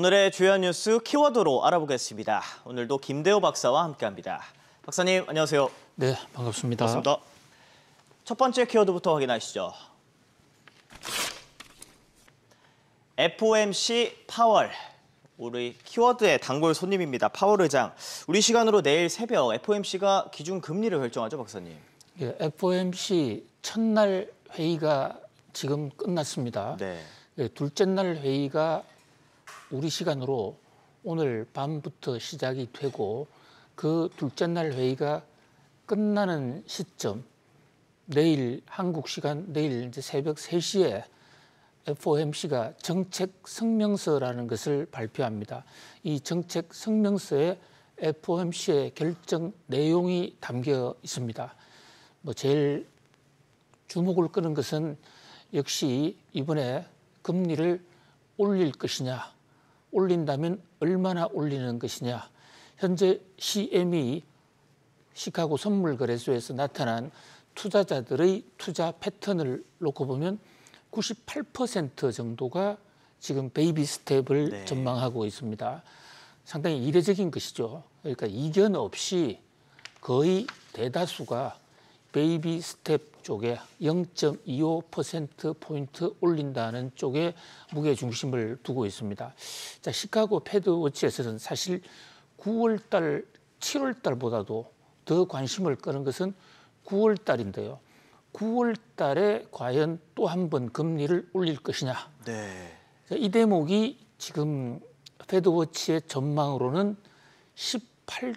오늘의 주요 뉴스 키워드로 알아보겠습니다. 오늘도 김대호 박사와 함께합니다. 박사님 안녕하세요. 네 반갑습니다. 반갑습니다. 첫 번째 키워드부터 확인하시죠. FOMC 파월 우리 키워드의 단골 손님입니다. 파월 의장. 우리 시간으로 내일 새벽 FOMC가 기준 금리를 결정하죠, 박사님. 예, FOMC 첫날 회의가 지금 끝났습니다. 네. 예, 둘째 날 회의가 우리 시간으로 오늘 밤부터 시작이 되고 그 둘째 날 회의가 끝나는 시점 내일 한국 시간 내일 이제 새벽 3시에 FOMC가 정책 성명서라는 것을 발표합니다. 이 정책 성명서에 FOMC의 결정 내용이 담겨 있습니다. 뭐 제일 주목을 끄는 것은 역시 이번에 금리를 올릴 것이냐 올린다면 얼마나 올리는 것이냐. 현재 CME 시카고 선물 거래소에서 나타난 투자자들의 투자 패턴을 놓고 보면 98% 정도가 지금 베이비 스텝을 네. 전망하고 있습니다. 상당히 이례적인 것이죠. 그러니까 이견 없이 거의 대다수가 베이비 스텝 쪽에 0.25%포인트 올린다는 쪽에 무게중심을 두고 있습니다. 자, 시카고 패드워치에서는 사실 9월 달, 7월 달보다도 더 관심을 끄는 것은 9월 달인데요. 9월 달에 과연 또 한 번 금리를 올릴 것이냐. 네. 자, 이 대목이 지금 패드워치의 전망으로는 18.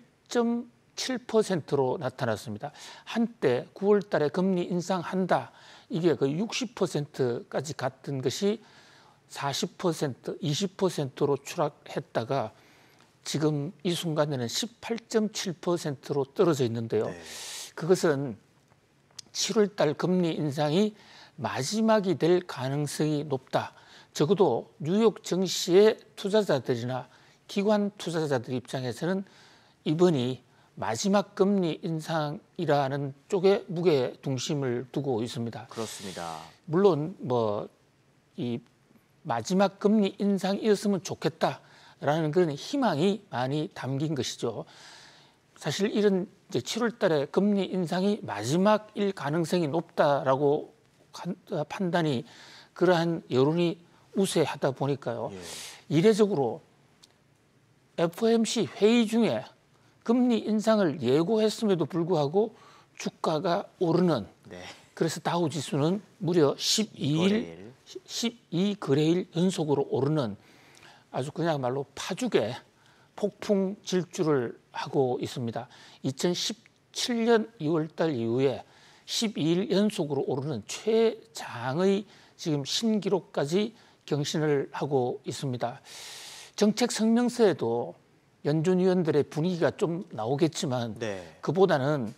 7%로 나타났습니다. 한때 9월 달에 금리 인상한다. 이게 거의 그 60%까지 갔던 것이 40%, 20%로 추락했다가 지금 이 순간에는 18.7%로 떨어져 있는데요. 네. 그것은 7월 달 금리 인상이 마지막이 될 가능성이 높다. 적어도 뉴욕 증시의 투자자들이나 기관 투자자들 입장에서는 이번이 마지막 금리 인상이라는 쪽에 무게 중심을 두고 있습니다. 그렇습니다. 물론 뭐 이 마지막 금리 인상이었으면 좋겠다라는 그런 희망이 많이 담긴 것이죠. 사실 이런 이제 7월 달에 금리 인상이 마지막일 가능성이 높다라고 판단이 그러한 여론이 우세하다 보니까요. 예. 이례적으로 FOMC 회의 중에 금리 인상을 예고했음에도 불구하고 주가가 오르는 네. 그래서 다우 지수는 무려 12일 12거래일 연속으로 오르는 아주 그냥말로 파죽에 폭풍 질주를 하고 있습니다. 2017년 2월 달 이후에 12일 연속으로 오르는 최장의 지금 신기록까지 경신을 하고 있습니다. 정책 성명서에도 연준 위원들의 분위기가 좀 나오겠지만 네. 그보다는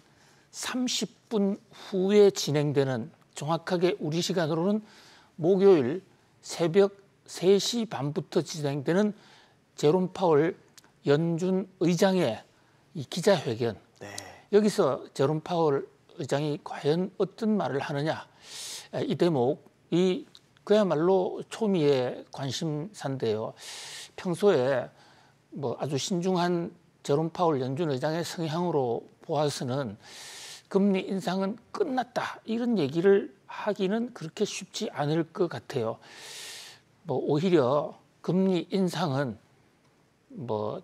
30분 후에 진행되는 정확하게 우리 시간으로는 목요일 새벽 3시 반부터 진행되는 제롬 파월 연준 의장의 이 기자회견 네. 여기서 제롬 파월 의장이 과연 어떤 말을 하느냐 이 대목이 그야말로 초미의 관심사인데요. 평소에 뭐 아주 신중한 제롬 파울 연준 의장의 성향으로 보아서는 금리 인상은 끝났다 이런 얘기를 하기는 그렇게 쉽지 않을 것 같아요. 뭐 오히려 금리 인상은 뭐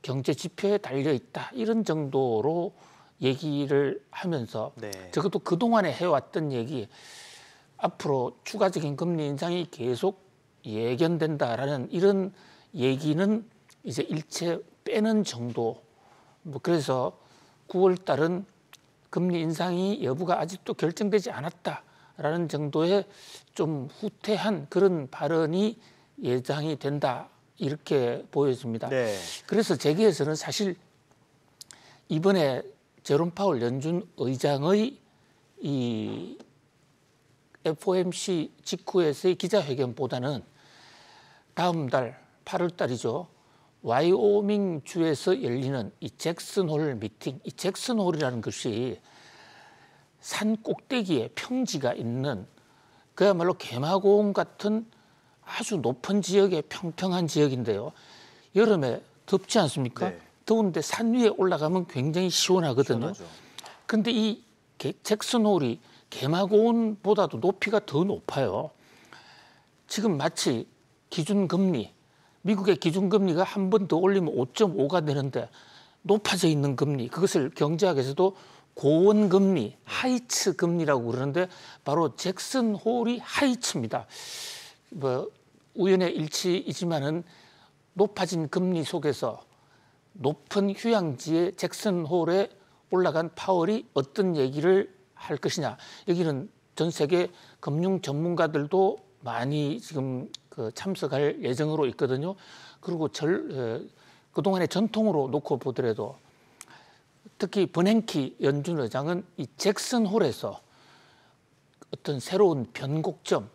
경제 지표에 달려 있다 이런 정도로 얘기를 하면서 네. 적어도 그 동안에 해왔던 얘기 앞으로 추가적인 금리 인상이 계속 예견된다라는 이런 얘기는 이제 일체 빼는 정도. 뭐 그래서 9월 달은 금리 인상이 여부가 아직도 결정되지 않았다라는 정도의 좀 후퇴한 그런 발언이 예상이 된다 이렇게 보여집니다. 네. 그래서 제기에서는 사실 이번에 제롬 파월 연준 의장의 이 FOMC 직후에서의 기자회견보다는 다음 달 8월 달이죠. 와이오밍 주에서 열리는 이 잭슨홀 미팅, 이 잭슨홀이라는 것이 산 꼭대기에 평지가 있는 그야말로 개마고원 같은 아주 높은 지역의 평평한 지역인데요. 여름에 덥지 않습니까? 네. 더운데 산 위에 올라가면 굉장히 시원하거든요. 시원 근데 이 잭슨홀이 개마고원보다도 높이가 더 높아요. 지금 마치 기준금리 미국의 기준금리가 한 번 더 올리면 5.5가 되는데 높아져 있는 금리 그것을 경제학에서도 고원 금리, 하이츠 금리라고 그러는데 바로 잭슨 홀이 하이츠입니다. 뭐 우연의 일치이지만은 높아진 금리 속에서 높은 휴양지의 잭슨 홀에 올라간 파월이 어떤 얘기를 할 것이냐. 여기는 전 세계 금융 전문가들도 많이 지금 그 참석할 예정으로 있거든요. 그리고 절, 그동안의 전통으로 놓고 보더라도 특히 버냉키 연준 의장은 이 잭슨 홀에서 어떤 새로운 변곡점,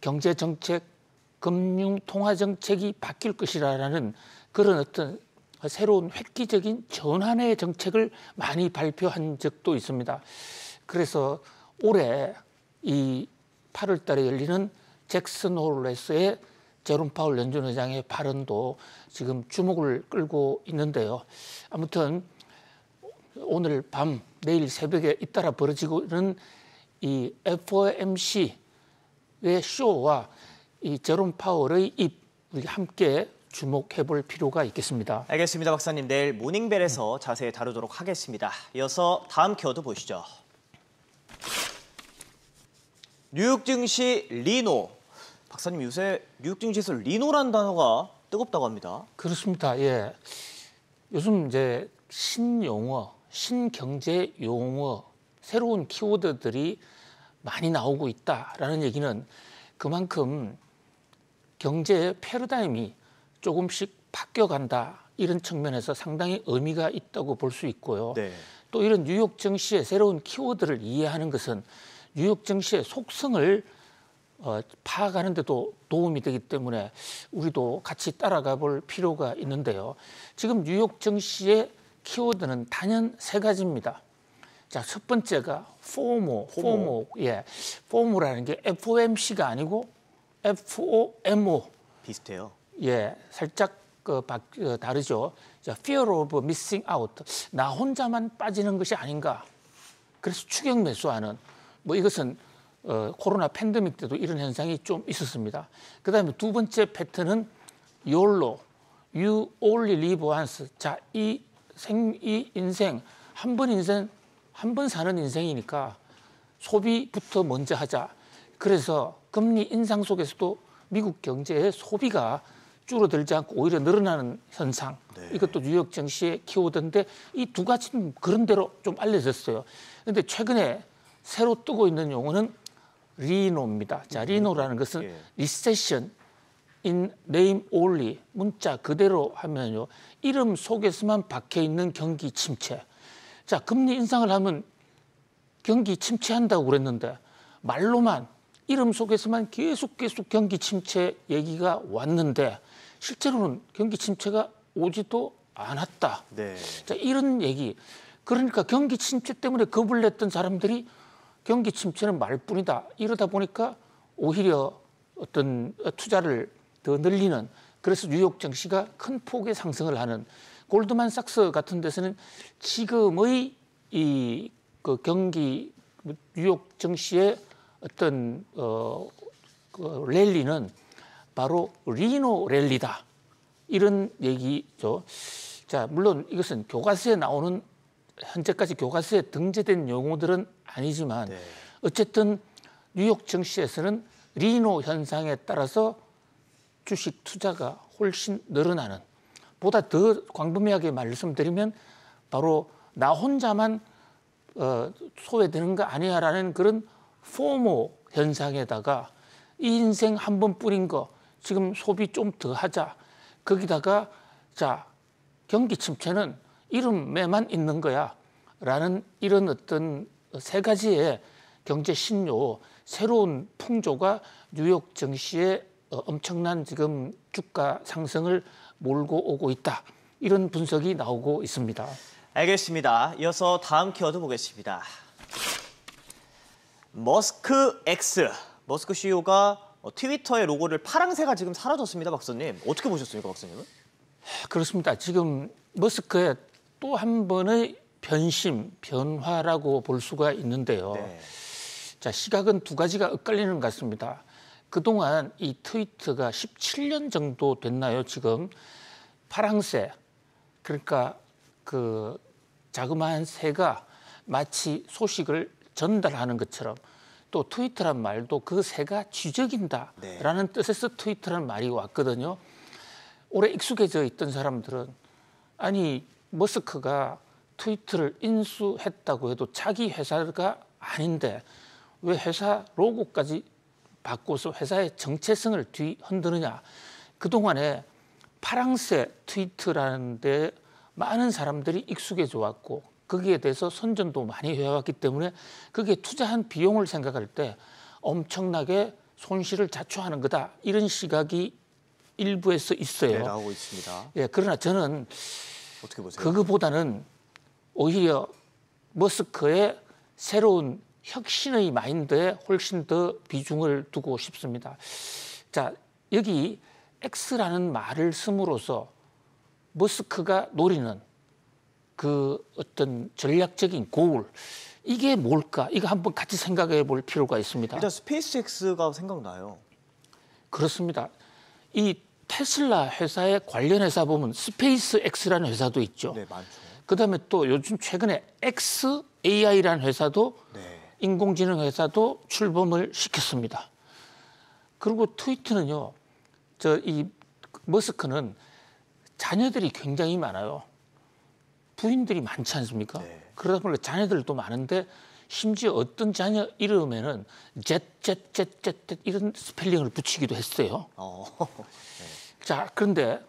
경제 정책, 금융 통화 정책이 바뀔 것이라는 그런 어떤 새로운 획기적인 전환의 정책을 많이 발표한 적도 있습니다. 그래서 올해 이 8월 달에 열리는 잭슨 홀레스의 제롬 파울 연준 회장의 발언도 지금 주목을 끌고 있는데요. 아무튼 오늘 밤 내일 새벽에 잇따라 벌어지고 있는 이 FOMC의 쇼와 이 제롬 파울의입 우리 함께 주목해 볼 필요가 있겠습니다. 알겠습니다, 박사님. 내일 모닝벨에서 자세히 다루도록 하겠습니다. 이어서 다음 키워드 보시죠. 뉴욕 증시 리노 박사님 요새 뉴욕 증시에서 리노란 단어가 뜨겁다고 합니다. 그렇습니다. 예. 요즘 이제 신용어, 신경제 용어, 새로운 키워드들이 많이 나오고 있다라는 얘기는 그만큼 경제의 패러다임이 조금씩 바뀌어간다 이런 측면에서 상당히 의미가 있다고 볼 수 있고요. 네. 또 이런 뉴욕 증시의 새로운 키워드를 이해하는 것은 뉴욕 증시의 속성을 어, 파악하는 데도 도움이 되기 때문에 우리도 같이 따라가 볼 필요가 있는데요. 지금 뉴욕 증시의 키워드는 단연 세 가지입니다. 자, 첫 번째가 포모, 포모. 예. 포모라는 게 FOMC가 아니고 FOMO. 비슷해요. 예. 살짝 그 어, 다르죠. 자, fear of missing out. 나 혼자만 빠지는 것이 아닌가. 그래서 추격 매수하는 뭐 이것은 어, 코로나 팬데믹 때도 이런 현상이 좀 있었습니다. 그 다음에 두 번째 패턴은 욜로, you only live once. 자, 이 생, 이 인생, 한 번 인생, 한 번 사는 인생이니까 소비부터 먼저 하자. 그래서 금리 인상 속에서도 미국 경제의 소비가 줄어들지 않고 오히려 늘어나는 현상. 네. 이것도 뉴욕 증시의 키워드인데 이 두 가지는 그런 대로 좀 알려졌어요. 근데 최근에 새로 뜨고 있는 용어는 리노입니다. 자, 음. 리노라는 것은 예. 리세션 인 네임 올리 문자 그대로 하면요. 이름 속에서만 박혀 있는 경기 침체. 자, 금리 인상을 하면 경기 침체한다고 그랬는데 말로만 이름 속에서만 계속 계속 경기 침체 얘기가 왔는데 실제로는 경기 침체가 오지도 않았다. 네. 자, 이런 얘기. 그러니까 경기 침체 때문에 겁을 냈던 사람들이 경기 침체는 말뿐이다. 이러다 보니까 오히려 어떤 투자를 더 늘리는 그래서 뉴욕 증시가 큰 폭의 상승을 하는 골드만삭스 같은 데서는 지금의 이 그 경기 뉴욕 증시의 어떤 어 그 랠리는 바로 리노 랠리다 이런 얘기죠. 자 물론 이것은 교과서에 나오는 현재까지 교과서에 등재된 용어들은 아니지만 네. 어쨌든 뉴욕 증시에서는 리노 현상에 따라서 주식 투자가 훨씬 늘어나는 보다 더 광범위하게 말씀드리면 바로 나 혼자만 어, 소외되는 거 아니야라는 그런 포모 현상에다가 이 인생 한 번뿐인 거 지금 소비 좀 더 하자 거기다가 자 경기 침체는 이름에만 있는 거야라는 이런 어떤 세 가지의 경제 신요 새로운 풍조가 뉴욕 증시에 어, 엄청난 지금 주가 상승을 몰고 오고 있다. 이런 분석이 나오고 있습니다. 알겠습니다. 이어서 다음 키워드 보겠습니다. 머스크 X. 머스크 CEO가 어, 트위터의 로고를 파랑새가 지금 사라졌습니다, 박사님. 어떻게 보셨습니까, 박사님은? 그렇습니다. 지금 머스크의 또 한 번의 변심, 변화라고 볼 수가 있는데요. 네. 자, 시각은 두 가지가 엇갈리는 것 같습니다. 그동안 이트위터가 17년 정도 됐나요, 지금? 파랑새, 그러니까 그 자그마한 새가 마치 소식을 전달하는 것처럼 또트위터란 말도 그 새가 쥐적인다라는 네. 뜻에서 트위터란 말이 왔거든요. 올해 익숙해져 있던 사람들은 아니 머스크가 트위트를 인수했다고 해도 자기 회사가 아닌데 왜 회사 로고까지 바꿔서 회사의 정체성을 뒤흔드느냐. 그동안에 파랑새 트위트라는 데 많은 사람들이 익숙해져 왔고 거기에 대해서 선전도 많이 해왔기 때문에 그게 투자한 비용을 생각할 때 엄청나게 손실을 자초하는 거다 이런 시각이 일부에서 있어요. 네, 나오고 있습니다. 예, 그러나 저는 어떻게 보세요? 그거보다는 오히려 머스크의 새로운 혁신의 마인드에 훨씬 더 비중을 두고 싶습니다. 자, 여기 X라는 말을 쓰므로써 머스크가 노리는 그 어떤 전략적인 고울 이게 뭘까? 이거 한번 같이 생각해 볼 필요가 있습니다. 일단 스페이스X가 생각나요. 그렇습니다. 이 테슬라 회사의 관련 회사 보면 스페이스X라는 회사도 있죠. 네, 많죠. 그다음에 또 요즘 최근에 XAI라는 회사도 네. 인공지능 회사도 출범을 시켰습니다. 그리고 트위트는요. 저 이 머스크는 자녀들이 굉장히 많아요. 부인들이 많지 않습니까? 네. 그러다 보니까 자녀들도 많은데 심지어 어떤 자녀 이름에는 젯젯젯젯 이런 스펠링을 붙이기도 했어요. 어. 네. 자, 그런데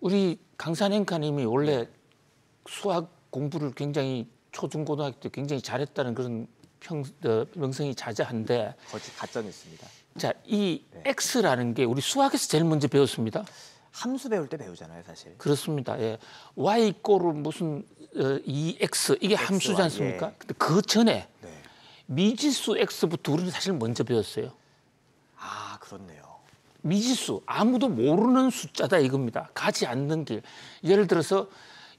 우리 강산행카님이 원래 네. 수학 공부를 굉장히 초중고등학교 때 굉장히 잘했다는 그런 평, 어, 명성이 자자한데 거짓 가짜 뉴스입니다. 자, 이 네. x라는 게 우리 수학에서 제일 먼저 배웠습니다. 함수 배울 때 배우잖아요, 사실. 그렇습니다. 예. y 이꼴을 무슨 어, e x 이게 함수지 않습니까? 예. 근데 그 전에 네. 미지수 x부터 우리는 사실 먼저 배웠어요. 아, 그렇네요. 미지수 아무도 모르는 숫자다 이겁니다. 가지 않는 길. 예를 들어서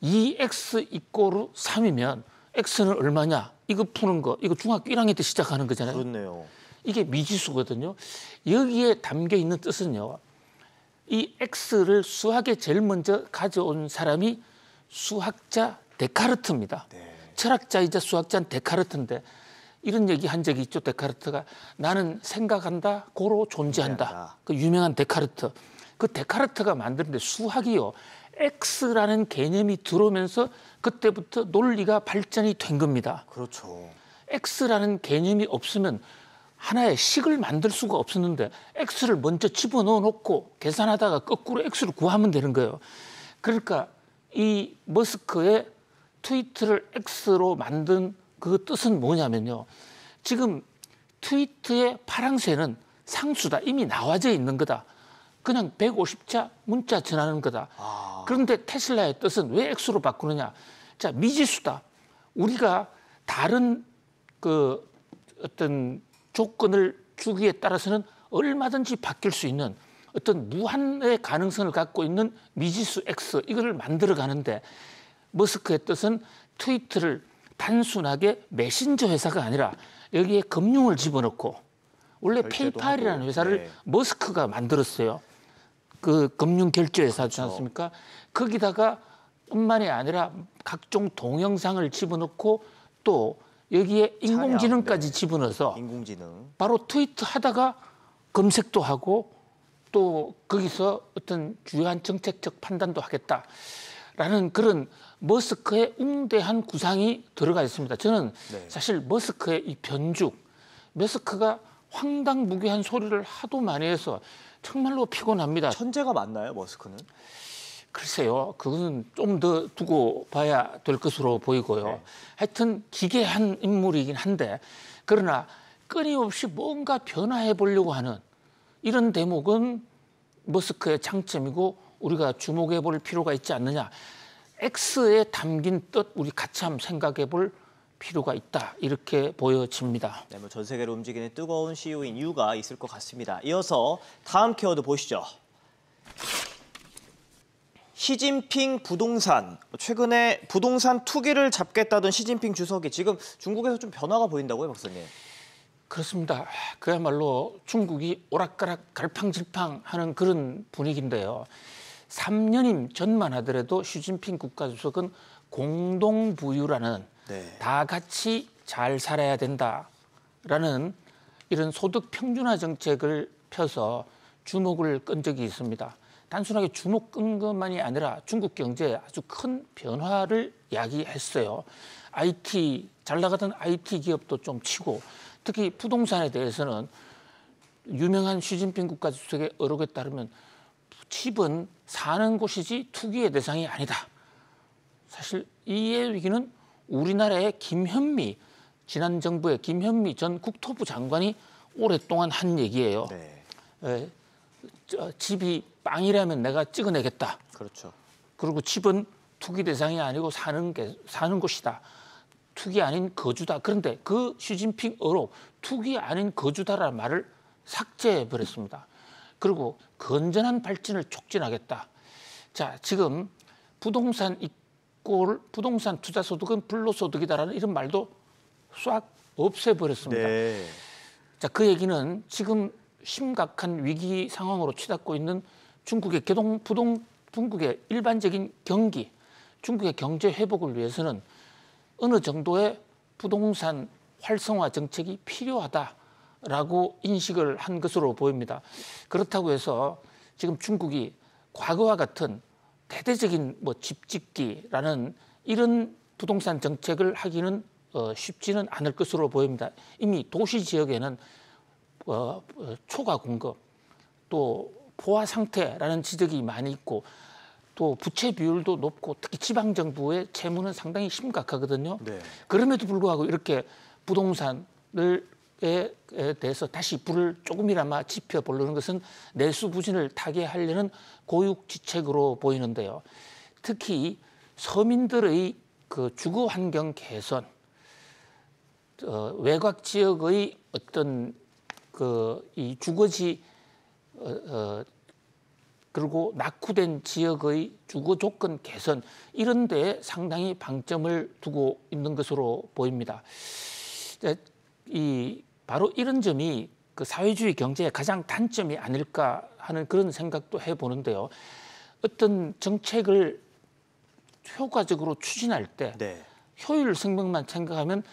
2x 이꼬르 3이면 x는 얼마냐? 이거 푸는 거. 이거 중학교 1학년 때 시작하는 거잖아요. 그렇네요. 이게 미지수거든요. 여기에 담겨 있는 뜻은요. 이 x를 수학에 제일 먼저 가져온 사람이 수학자 데카르트입니다. 네. 철학자이자 수학자인 데카르트인데 이런 얘기 한 적이 있죠. 데카르트가 나는 생각한다, 고로 존재한다. 그 유명한 데카르트. 그 데카르트가 만드는데 수학이요. X라는 개념이 들어오면서 그때부터 논리가 발전이 된 겁니다. 그렇죠. X라는 개념이 없으면 하나의 식을 만들 수가 없었는데 X를 먼저 집어넣어 놓고 계산하다가 거꾸로 X를 구하면 되는 거예요. 그러니까 이 머스크의 트위트를 X로 만든 그 뜻은 뭐냐면요. 지금 트위트의 파랑새는 상수다. 이미 나와져 있는 거다. 그냥 1 5 0차 문자 전하는 거다. 아. 그런데 테슬라의 뜻은 왜 액수로 바꾸느냐? 자, 미지수다. 우리가 다른 그 어떤 조건을 주기에 따라서는 얼마든지 바뀔 수 있는 어떤 무한의 가능성을 갖고 있는 미지수 X 이거를 만들어 가는데 머스크의 뜻은 트위트를 단순하게 메신저 회사가 아니라 여기에 금융을 집어넣고 원래 페이팔이라는 회사를 네. 머스크가 만들었어요. 그 금융 결제 회사 그렇지 않습니까? 거기다가 뿐만이 아니라 각종 동영상을 집어넣고 또 여기에 인공지능까지 네. 집어넣어서 인공지능. 바로 트위트 하다가 검색도 하고 또 거기서 어떤 주요한 정책적 판단도 하겠다라는 그런 머스크의 웅대한 구상이 들어가 있습니다. 저는 네. 사실 머스크의 이 변죽, 머스크가 황당무계한 소리를 하도 많이 해서 정말로 피곤합니다. 천재가 맞나요, 머스크는? 글쎄요, 그것은 좀더 두고 봐야 될 것으로 보이고요. 네. 하여튼 기괴한 인물이긴 한데, 그러나 끊임없이 뭔가 변화해 보려고 하는 이런 대목은 머스크의 장점이고 우리가 주목해 볼 필요가 있지 않느냐. X에 담긴 뜻 우리 같이 한번 생각해 볼 필요가 있다 이렇게 보여집니다. 네, 뭐전 세계로 움직이는 뜨거운 CEO인 이유가 있을 것 같습니다. 이어서 다음 키워드 보시죠. 시진핑 부동산, 최근에 부동산 투기를 잡겠다던 시진핑 주석이 지금 중국에서 좀 변화가 보인다고요, 박사님? 그렇습니다. 그야말로 중국이 오락가락 갈팡질팡하는 그런 분위기인데요. 3년임 전만 하더라도 시진핑 국가주석은 공동부유라는 네. 다 같이 잘 살아야 된다라는 이런 소득 평준화 정책을 펴서 주목을 끈 적이 있습니다. 단순하게 주목 끈 것만이 아니라 중국 경제에 아주 큰 변화를 야기했어요 IT 잘 나가던 IT 기업도 좀 치고 특히 부동산에 대해서는 유명한 시진핑 국가 주석의 어록에 따르면 집은 사는 곳이지 투기의 대상이 아니다. 사실 이의 위기는 우리나라의 김현미 지난 정부의 김현미 전 국토부 장관이 오랫동안 한 얘기예요. 네. 에, 예, 저, 집이 빵이라면 내가 찍어내겠다. 그렇죠. 그리고 집은 투기 대상이 아니고 사는 게 사는 곳이다. 투기 아닌 거주다. 그런데 그 시진핑 어로 투기 아닌 거주다라는 말을 삭제해 버렸습니다. 그리고 건전한 발전을 촉진하겠다. 자, 지금 부동산 꿀, 부동산 투자 소득은 불로소득이다라는 이런 말도 쏵 없애버렸습니다. 네. 자, 그 얘기는 지금 심각한 위기 상황으로 치닫고 있는 중국의 개동 부동 중국의 일반적인 경기, 중국의 경제 회복을 위해서는 어느 정도의 부동산 활성화 정책이 필요하다라고 인식을 한 것으로 보입니다. 그렇다고 해서 지금 중국이 과거와 같은 대대적인 뭐 집짓기라는 이런 부동산 정책을 하기는 어, 쉽지는 않을 것으로 보입니다. 이미 도시 지역에는 어, 어 초과 공급 또 포화 상태라는 지적이 많이 있고 또 부채 비율도 높고 특히 지방 정부의 채무는 상당히 심각하거든요. 네. 그럼에도 불구하고 이렇게 부동산을 에 대해서 다시 불을 조금이나마 지펴 보려는 것은 내수 부진을 타개하려는 고육지책으로 보이는데요. 특히 서민들의 그 주거 환경 개선, 어, 외곽 지역의 어떤 그 이 주거지 어, 어, 그리고 낙후된 지역의 주거 조건 개선 이런 데에 상당히 방점을 두고 있는 것으로 보입니다. 이 바로 이런 점이 그 사회주의 경제의 가장 단점이 아닐까 하는 그런 생각도 해보는데요. 어떤 정책을 효과적으로 추진할 때 네. 효율 성명만 생각하면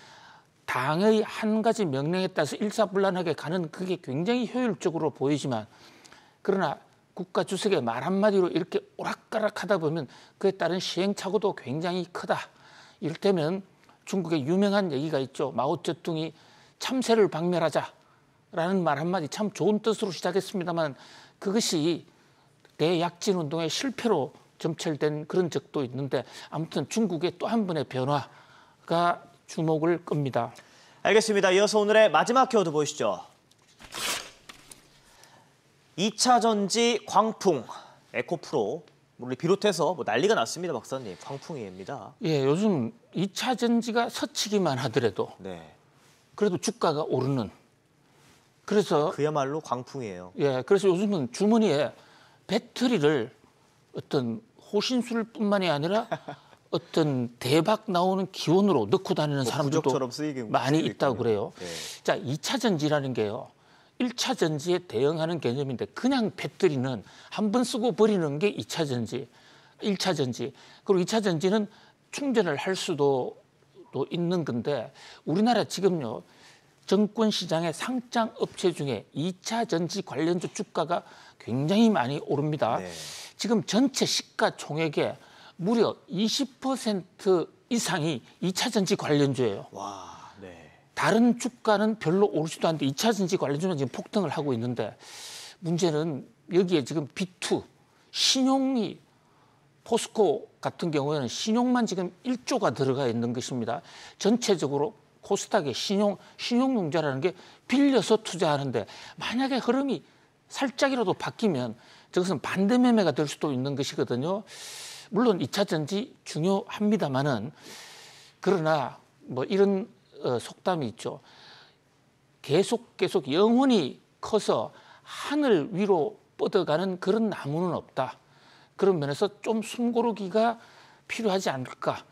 당의 한 가지 명령에 따라서 일사불란하게 가는 그게 굉장히 효율적으로 보이지만 그러나 국가 주석의 말 한마디로 이렇게 오락가락 하다 보면 그에 따른 시행착오도 굉장히 크다. 이를테면 중국의 유명한 얘기가 있죠. 마오쩌둥이 참새를 박멸하자라는 말 한마디 참 좋은 뜻으로 시작했습니다만 그것이 대약진 운동의 실패로 점철된 그런 적도 있는데 아무튼 중국의 또 한 번의 변화가 주목을 끕니다. 알겠습니다. 이어서 오늘의 마지막 키워드 보시죠. 2차 전지 광풍, 에코프로 물론 뭐 비롯해서 뭐 난리가 났습니다, 박사님. 광풍입니다. 예, 요즘 2차 전지가 서치기만 하더라도 네. 그래도 주가가 오르는. 그래서 그야말로 광풍이에요. 예, 그래서 요즘은 주머니에 배터리를 어떤 호신술뿐만이 아니라 어떤 대박 나오는 기원으로 넣고 다니는 뭐 사람들도 많이 있다고 그래요. 네. 자, 2차 전지라는 게요. 1차 전지에 대응하는 개념인데 그냥 배터리는 한 번 쓰고 버리는 게 2차 전지, 1차 전지. 그리고 2차 전지는 충전을 할 수도 또 있는 건데 우리나라 지금요 정권 시장의 상장 업체 중에 2차 전지 관련주 주가가 굉장히 많이 오릅니다. 네. 지금 전체 시가 총액의 무려 20% 이상이 2차 전지 관련주예요. 와, 네. 다른 주가는 별로 오르지도 않는데 2차 전지 관련주는 지금 폭등을 하고 있는데 문제는 여기에 지금 B2 신용이 포스코 같은 경우에는 신용만 지금 1조가 들어가 있는 것입니다. 전체적으로 코스닥의 신용, 신용융자라는 게 빌려서 투자하는데 만약에 흐름이 살짝이라도 바뀌면 저것은 반대 매매가 될 수도 있는 것이거든요. 물론 이차 전지 중요합니다만은 그러나 뭐 이런 어, 속담이 있죠. 계속 계속 영혼이 커서 하늘 위로 뻗어가는 그런 나무는 없다. 그런 면에서 좀 숨고르기가 필요하지 않을까.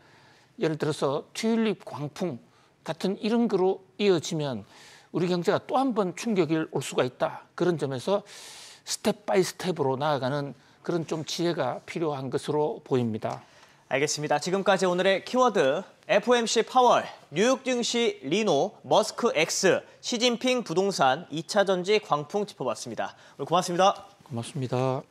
예를 들어서 튤립 광풍 같은 이런 거로 이어지면 우리 경제가 또 한 번 충격이 올 수가 있다. 그런 점에서 스텝 바이 스텝으로 나아가는 그런 좀 지혜가 필요한 것으로 보입니다. 알겠습니다. 지금까지 오늘의 키워드 FOMC 파월, 뉴욕 증시 리노, 머스크 X, 시진핑 부동산, 2차 전지 광풍 짚어봤습니다. 오늘 고맙습니다. 고맙습니다.